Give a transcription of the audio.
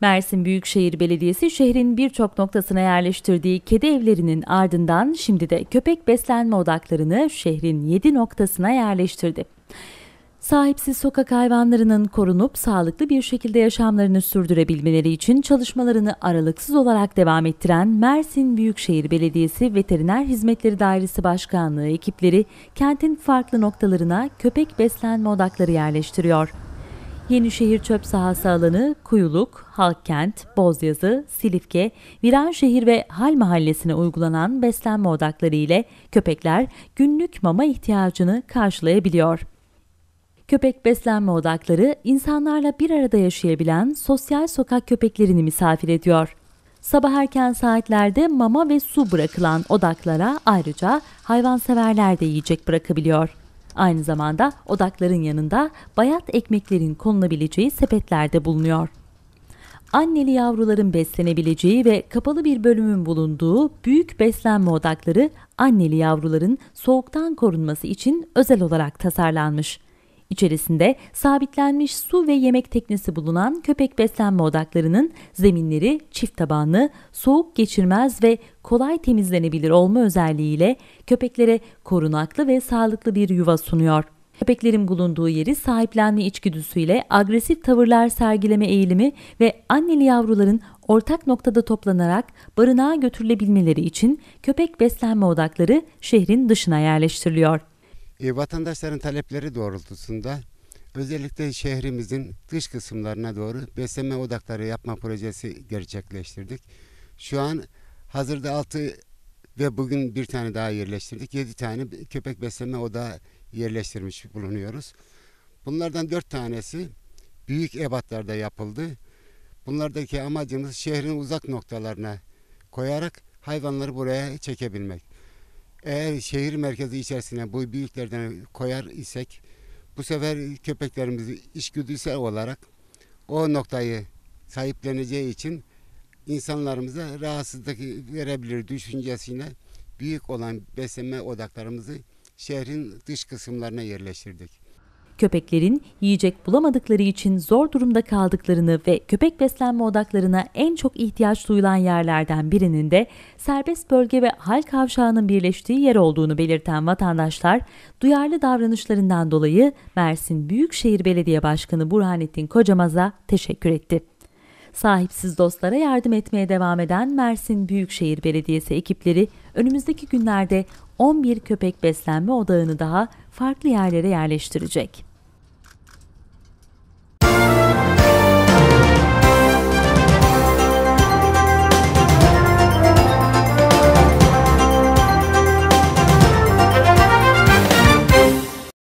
Mersin Büyükşehir Belediyesi şehrin birçok noktasına yerleştirdiği kedi evlerinin ardından şimdi de köpek beslenme odaklarını şehrin 7 noktasına yerleştirdi. Sahipsiz sokak hayvanlarının korunup sağlıklı bir şekilde yaşamlarını sürdürebilmeleri için çalışmalarını aralıksız olarak devam ettiren Mersin Büyükşehir Belediyesi Veteriner Hizmetleri Dairesi Başkanlığı ekipleri kentin farklı noktalarına köpek beslenme odakları yerleştiriyor. Yenişehir çöp sahası alanı Kuyuluk, Halkkent, Bozyazı, Silifke, Viranşehir ve Hal mahallesine uygulanan beslenme odakları ile köpekler günlük mama ihtiyacını karşılayabiliyor. Köpek beslenme odakları insanlarla bir arada yaşayabilen sosyal sokak köpeklerini misafir ediyor. Sabah erken saatlerde mama ve su bırakılan odaklara ayrıca hayvanseverler de yiyecek bırakabiliyor. Aynı zamanda odakların yanında bayat ekmeklerin konulabileceği sepetlerde bulunuyor. Anneli yavruların beslenebileceği ve kapalı bir bölümün bulunduğu büyük beslenme odakları anneli yavruların soğuktan korunması için özel olarak tasarlanmış. İçerisinde sabitlenmiş su ve yemek teknesi bulunan köpek beslenme odaklarının zeminleri çift tabanlı, soğuk geçirmez ve kolay temizlenebilir olma özelliğiyle köpeklere korunaklı ve sağlıklı bir yuva sunuyor. Köpeklerin bulunduğu yeri sahiplenme içgüdüsüyle agresif tavırlar sergileme eğilimi ve anneli yavruların ortak noktada toplanarak barınağa götürülebilmeleri için köpek beslenme odakları şehrin dışına yerleştiriliyor. E, vatandaşların talepleri doğrultusunda özellikle şehrimizin dış kısımlarına doğru besleme odakları yapma projesi gerçekleştirdik. Şu an hazırda 6 ve bugün bir tane daha yerleştirdik. 7 tane köpek besleme odağı yerleştirmiş bulunuyoruz. Bunlardan 4 tanesi büyük ebatlarda yapıldı. Bunlardaki amacımız şehrin uzak noktalarına koyarak hayvanları buraya çekebilmek. Eğer şehir merkezi içerisine bu büyüklerden koyar isek bu sefer köpeklerimizi işgüdüsel olarak o noktayı sahipleneceği için insanlarımıza rahatsızlık verebilir düşüncesine büyük olan beslenme odaklarımızı şehrin dış kısımlarına yerleştirdik. Köpeklerin yiyecek bulamadıkları için zor durumda kaldıklarını ve köpek beslenme odaklarına en çok ihtiyaç duyulan yerlerden birinin de serbest bölge ve hal kavşağının birleştiği yer olduğunu belirten vatandaşlar duyarlı davranışlarından dolayı Mersin Büyükşehir Belediye Başkanı Burhanettin Kocamaz'a teşekkür etti. Sahipsiz dostlara yardım etmeye devam eden Mersin Büyükşehir Belediyesi ekipleri önümüzdeki günlerde 11 köpek beslenme odağını daha farklı yerlere yerleştirecek.